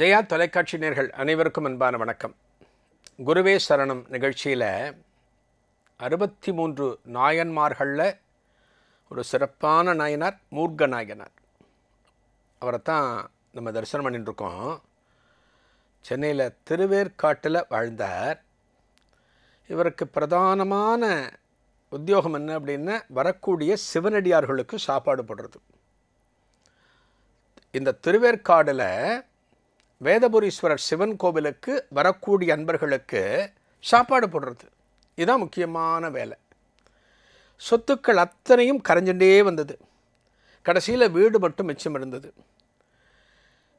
ஜெயா தொலைக்காட்சி நேர்கள் அனைவருக்கும் அன்பான வணக்கம் குருவே சரணம் நிகழ்ச்சியில் அறுபத்தி மூன்று நாயன்மார்களில் ஒரு சிறப்பான நாயனார் மூர்க்க நாயனார் அவரை தான் நம்ம தரிசனம் பண்ணிட்டுருக்கோம் சென்னையில் திருவேற்காட்டில் வாழ்ந்தார் இவருக்கு பிரதானமான உத்தியோகம் என்ன அப்படின்னா வரக்கூடிய சிவனடியார்களுக்கு சாப்பாடு போடுறது இந்த திருவேற்காடில் வேதபுரீஸ்வரர் சிவன் கோவிலுக்கு வரக்கூடிய அன்பர்களுக்கு சாப்பாடு போடுறது இதுதான் முக்கியமான வேலை சொத்துக்கள் அத்தனையும் கரைஞ்சுட்டே வந்தது கடைசியில் வீடு மட்டும் மிச்சம் இருந்தது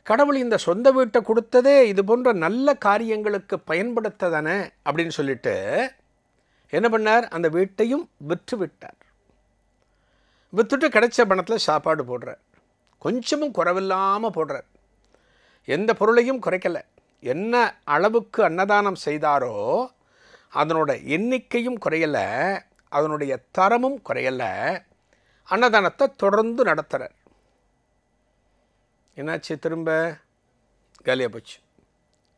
கடவுள் இந்த சொந்த வீட்டை கொடுத்ததே இது போன்ற நல்ல காரியங்களுக்கு பயன்படுத்த தானே அப்படின்னு சொல்லிட்டு என்ன பண்ணார் அந்த வீட்டையும் விற்று விட்டார் விற்றுட்டு கிடைச்ச பணத்தில் சாப்பாடு போடுறார் கொஞ்சமும் குறவில்லாமல் போடுறார் எந்த பொருளையும் குறைக்கலை என்ன அளவுக்கு அன்னதானம் செய்தாரோ அதனோட எண்ணிக்கையும் குறையலை அதனுடைய தரமும் குறையலை அன்னதானத்தை தொடர்ந்து நடத்துகிறார் என்னாச்சு திரும்ப காலியாக போச்சு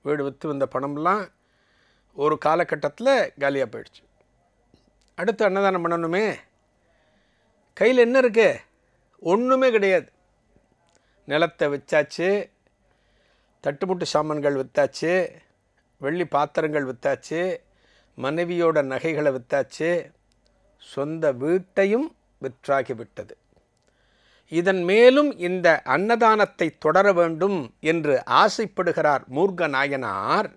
வீடு விற்று வந்த பணம்லாம் ஒரு காலகட்டத்தில் காலியாக போயிடுச்சு அடுத்து அன்னதானம் பண்ணணுமே கையில் என்ன இருக்குது ஒன்றுமே கிடையாது நிலத்தை வச்சாச்சு தட்டுமுட்டு சாமான்கள் விற்றாச்சு வெள்ளி பாத்திரங்கள் விற்றாச்சு மனைவியோட நகைகளை விற்றாச்சு சொந்த வீட்டையும் விற்றாகிவிட்டது இதன் மேலும் இந்த அன்னதானத்தை தொடர வேண்டும் என்று ஆசைப்படுகிறார் மூர்க நாயனார்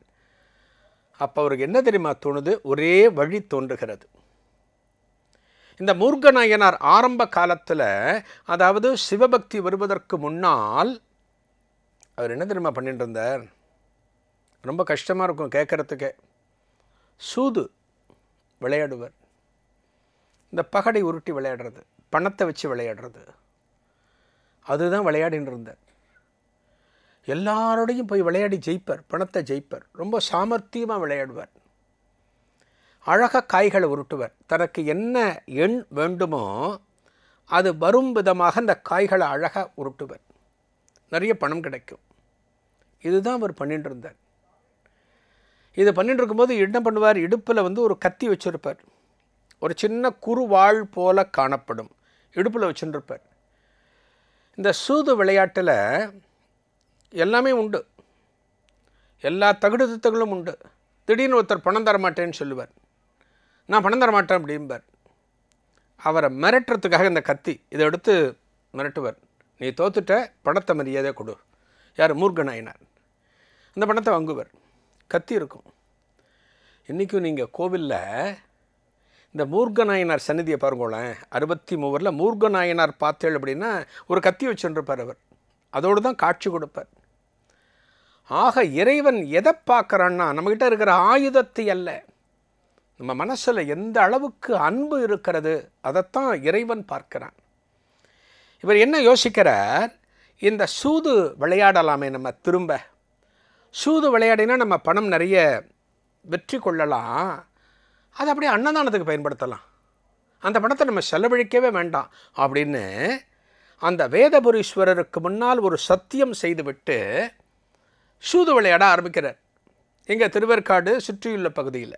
அப்போ அவருக்கு என்ன தெரியுமா தோணுது ஒரே வழி தோன்றுகிறது இந்த மூர்க நாயனார் ஆரம்ப காலத்தில் அதாவது சிவபக்தி வருவதற்கு முன்னால் அவர் என்ன தெரியுமா பண்ணிட்டு இருந்தார் ரொம்ப கஷ்டமாக இருக்கும் கேட்குறதுக்கே சூது விளையாடுவர் இந்த பகடை உருட்டி விளையாடுறது பணத்தை வச்சு விளையாடுறது அதுதான் விளையாடின்னு இருந்தார் எல்லாரோடையும் போய் விளையாடி ஜெயிப்பர் பணத்தை ஜெயிப்பார் ரொம்ப சாமர்த்தியமாக விளையாடுவார் அழகாக காய்களை உருட்டுவர் தனக்கு என்ன எண் வேண்டுமோ அது வரும் விதமாக அந்த காய்களை அழகாக உருட்டுவர் நிறைய பணம் கிடைக்கும் இதுதான் அவர் பண்ணிட்டு இருந்தார் இதை பண்ணிட்டு இருக்கும்போது என்ன பண்ணுவார் இடுப்பில் வந்து ஒரு கத்தி வச்சுருப்பார் ஒரு சின்ன குறுவாள் போல காணப்படும் இடுப்பில் வச்சுருப்பார் இந்த சூது விளையாட்டில் எல்லாமே உண்டு எல்லா தகுடு தித்தங்களும் உண்டு திடீர்னு ஒருத்தர் பணம் தர மாட்டேன்னு சொல்லுவார் நான் பணம் தர மாட்டேன் அப்படிம்பார் அவரை மிரட்டுறதுக்காக இந்த கத்தி இதை எடுத்து மிரட்டுவார் நீ தோத்துட்ட பணத்தை மரியாதையாக கொடு யார் மூர்கனாயினார் அந்த பணத்தை வாங்குவர் கத்தி இருக்கும் இன்றைக்கும் நீங்கள் கோவிலில் இந்த மூர்க நாயனார் சன்னிதியை பாருங்களேன் அறுபத்தி மூவரில் மூர்க பார்த்தேள் அப்படின்னா ஒரு கத்தி வச்சுருப்பார் அவர் அதோடு தான் காட்சி கொடுப்பார் ஆக இறைவன் எதை பார்க்குறான்னா நம்மக்கிட்ட இருக்கிற ஆயுதத்தை அல்ல நம்ம மனசில் எந்த அளவுக்கு அன்பு இருக்கிறது அதைத்தான் இறைவன் பார்க்குறான் இவர் என்ன யோசிக்கிறார் இந்த சூது விளையாடலாமே நம்ம திரும்ப சூது விளையாடினா நம்ம பணம் நிறைய வெற்றி கொள்ளலாம் அதை அப்படியே அன்னதானத்துக்கு பயன்படுத்தலாம் அந்த பணத்தை நம்ம செலவழிக்கவே வேண்டாம் அப்படின்னு அந்த வேதபுரீஸ்வரருக்கு முன்னால் ஒரு சத்தியம் செய்துவிட்டு சூது விளையாட ஆரம்பிக்கிறார் எங்கள் திருவேற்காடு சுற்றியுள்ள பகுதியில்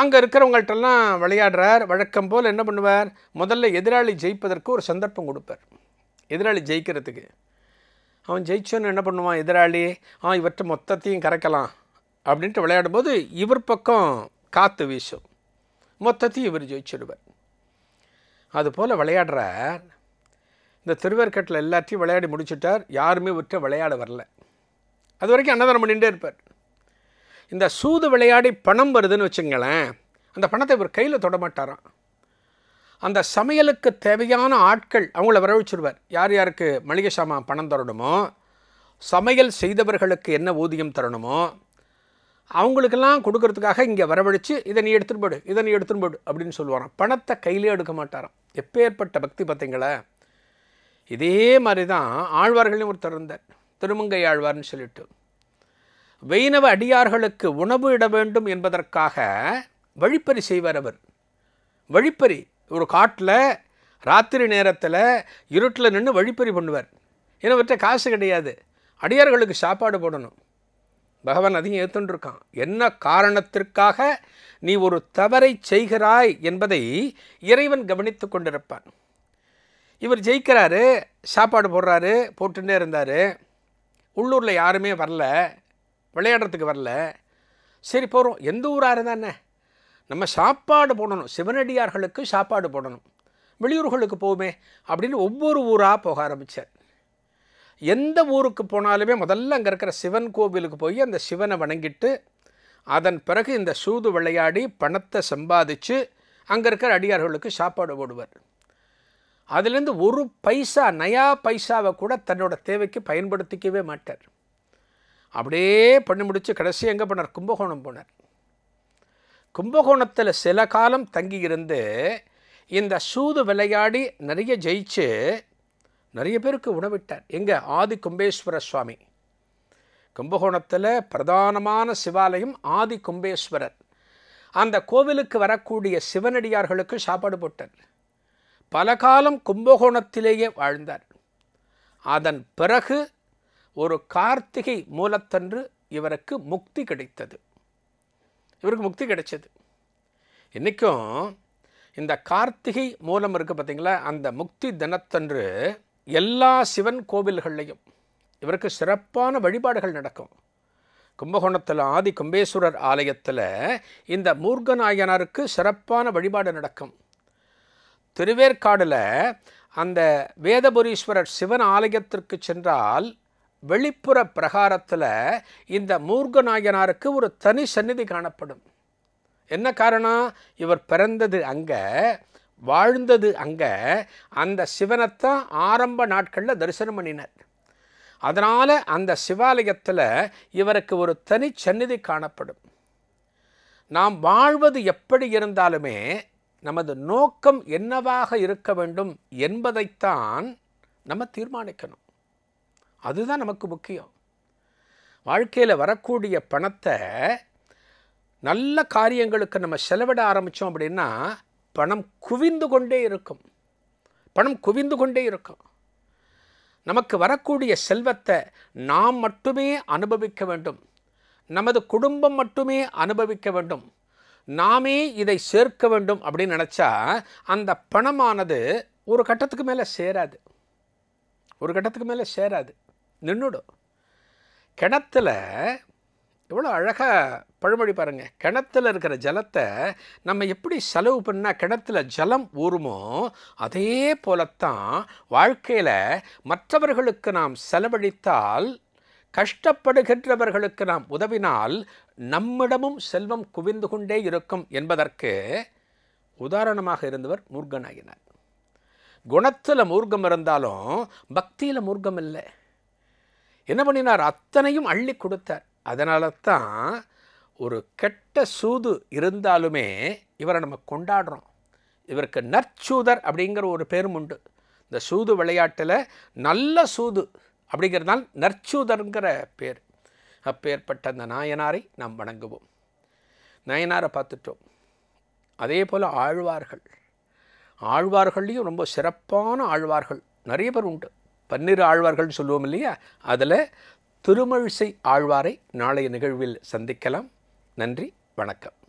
அங்கே இருக்கிறவங்கள்ட்டெல்லாம் விளையாடுறார் வழக்கம் போல் என்ன பண்ணுவார் முதல்ல எதிராளி ஜெயிப்பதற்கு ஒரு சந்தர்ப்பம் கொடுப்பார் எதிராளி ஜெயிக்கிறதுக்கு அவன் ஜெயிச்சோன்னு என்ன பண்ணுவான் எதிராளி ஆ இவற்றை மொத்தத்தையும் கறக்கலாம் அப்படின்ட்டு விளையாடும்போது இவர் பக்கம் காற்று வீசும் மொத்தத்தையும் இவர் ஜெயிச்சிடுவார் அதுபோல் விளையாடுற இந்த திருவேற்கட்டில் எல்லாத்தையும் விளையாடி முடிச்சுட்டார் யாருமே விட்டு விளையாட வரல அது வரைக்கும் அன்னதானம் பண்ணிகிட்டே இருப்பார் இந்த சூது விளையாடி பணம் வருதுன்னு வச்சுங்களேன் அந்த பணத்தை இவர் கையில் தொடமாட்டாரான் அந்த சமையலுக்கு தேவையான ஆட்கள் அவங்கள வரவழைச்சிருவார் யார் யாருக்கு மளிகை சாமான் பணம் தரணுமோ சமையல் செய்தவர்களுக்கு என்ன ஊதியம் தரணுமோ அவங்களுக்கெல்லாம் கொடுக்கறதுக்காக இங்கே வரவழைச்சு இதை நீ எடுத்துகிட்டு போடு இதை நீ எடுத்துகிட்டு போடு அப்படின்னு சொல்லுவாராம் பணத்தை கையிலே எடுக்க மாட்டாராம் எப்பேற்பட்ட பக்தி பார்த்தீங்களா இதே மாதிரி தான் ஆழ்வார்களையும் ஒருத்தர் இருந்தார் திருமங்கை ஆழ்வார்னு சொல்லிட்டு வைணவ அடியார்களுக்கு உணவு இட வேண்டும் என்பதற்காக வழிப்பறி செய்வார் அவர் வழிப்பறி ஒரு காட்டில் ராத்திரி நேரத்தில் இருட்டில் நின்று வழிப்பறி பண்ணுவார் ஏன்னா காசு கிடையாது அடியார்களுக்கு சாப்பாடு போடணும் பகவான் அதையும் ஏற்றுண்டிருக்கான் என்ன காரணத்திற்காக நீ ஒரு தவறை செய்கிறாய் என்பதை இறைவன் கவனித்து கொண்டிருப்பான் இவர் ஜெயிக்கிறாரு சாப்பாடு போடுறாரு போட்டுட்டே இருந்தார் உள்ளூரில் யாருமே வரல விளையாடுறதுக்கு வரல சரி போகிறோம் எந்த ஊராக இருந்தானே நம்ம சாப்பாடு போடணும் சிவனடியார்களுக்கு சாப்பாடு போடணும் வெளியூர்களுக்கு போகுமே அப்படின்னு ஒவ்வொரு ஊராக போக ஆரம்பித்தார் எந்த ஊருக்கு போனாலுமே முதல்ல அங்கே இருக்கிற சிவன் கோவிலுக்கு போய் அந்த சிவனை வணங்கிட்டு அதன் பிறகு இந்த சூது விளையாடி பணத்தை சம்பாதிச்சு அங்கே இருக்கிற அடியார்களுக்கு சாப்பாடு போடுவார் அதுலேருந்து ஒரு பைசா நயா பைசாவை கூட தன்னோட தேவைக்கு பயன்படுத்திக்கவே மாட்டார் அப்படியே பண்ணி முடித்து கடைசி எங்கே போனார் கும்பகோணம் போனார் கும்பகோணத்தில் சில காலம் தங்கியிருந்து இந்த சூது விளையாடி நிறைய ஜெயிச்சு நிறைய பேருக்கு உணவிட்டார் எங்கே ஆதி கும்பேஸ்வர சுவாமி கும்பகோணத்தில் பிரதானமான சிவாலயம் ஆதி கும்பேஸ்வரர் அந்த கோவிலுக்கு வரக்கூடிய சிவனடியார்களுக்கு சாப்பாடு போட்டார் பல காலம் கும்பகோணத்திலேயே வாழ்ந்தார் அதன் பிறகு ஒரு கார்த்திகை மூலத்தன்று இவருக்கு முக்தி கிடைத்தது இவருக்கு முக்தி கிடைச்சது இன்றைக்கும் இந்த கார்த்திகை மூலம் இருக்குது பார்த்திங்களா அந்த முக்தி தினத்தன்று எல்லா சிவன் கோவில்கள்லையும் இவருக்கு சிறப்பான வழிபாடுகள் நடக்கும் கும்பகோணத்தில் ஆதி கும்பேஸ்வரர் ஆலயத்தில் இந்த மூர்கநாயனருக்கு சிறப்பான வழிபாடு நடக்கும் திருவேற்காடில் அந்த வேதபுரீஸ்வரர் சிவன் ஆலயத்திற்கு சென்றால் வெளிப்புற பிரகாரத்தில் இந்த மூர்க நாயனாருக்கு ஒரு தனி சந்நிதி காணப்படும் என்ன காரணம் இவர் பிறந்தது அங்கே வாழ்ந்தது அங்கே அந்த சிவனைத்தான் ஆரம்ப நாட்களில் தரிசனம் பண்ணினார் அதனால் அந்த சிவாலயத்தில் இவருக்கு ஒரு தனி சந்நிதி காணப்படும் நாம் வாழ்வது எப்படி இருந்தாலுமே நமது நோக்கம் என்னவாக இருக்க வேண்டும் என்பதைத்தான் நம்ம தீர்மானிக்கணும் அதுதான் நமக்கு முக்கியம் வாழ்க்கையில் வரக்கூடிய பணத்தை நல்ல காரியங்களுக்கு நம்ம செலவிட ஆரம்பித்தோம் அப்படின்னா பணம் குவிந்து கொண்டே இருக்கும் பணம் குவிந்து கொண்டே இருக்கும் நமக்கு வரக்கூடிய செல்வத்தை நாம் மட்டுமே அனுபவிக்க வேண்டும் நமது குடும்பம் மட்டுமே அனுபவிக்க வேண்டும் நாமே இதை சேர்க்க வேண்டும் அப்படின்னு நினச்சா அந்த பணமானது ஒரு கட்டத்துக்கு மேலே சேராது ஒரு கட்டத்துக்கு மேலே சேராது நின்றுடும் கிணத்துல எவ்வளோ அழகாக பழமொழி பாருங்கள் கிணத்துல இருக்கிற ஜலத்தை நம்ம எப்படி செலவு பண்ணால் கிணத்துல ஜலம் ஊறுமோ அதே போலத்தான் வாழ்க்கையில் மற்றவர்களுக்கு நாம் செலவழித்தால் கஷ்டப்படுகின்றவர்களுக்கு நாம் உதவினால் நம்மிடமும் செல்வம் குவிந்து கொண்டே இருக்கும் என்பதற்கு உதாரணமாக இருந்தவர் மூர்கனாகினார் குணத்தில் மூர்க்கம் இருந்தாலும் பக்தியில் மூர்க்கம் இல்லை என்ன பண்ணினார் அத்தனையும் அள்ளி கொடுத்தார் அதனால தான் ஒரு கெட்ட சூது இருந்தாலுமே இவரை நம்ம கொண்டாடுறோம் இவருக்கு நற்சூதர் அப்படிங்கிற ஒரு பேரும் உண்டு இந்த சூது விளையாட்டில் நல்ல சூது அப்படிங்கிறதால் நற்சூதருங்கிற பேர் அப்பேற்பட்ட அந்த நாயனாரை நாம் வணங்குவோம் நாயனாரை பார்த்துட்டோம் அதே போல் ஆழ்வார்கள் ஆழ்வார்கள்லேயும் ரொம்ப சிறப்பான ஆழ்வார்கள் நிறைய பேர் உண்டு பன்னிரு ஆழ்வார்கள் சொல்லுவோம் இல்லையா அதில் திருமழிசை ஆழ்வாரை நாளைய நிகழ்வில் சந்திக்கலாம் நன்றி வணக்கம்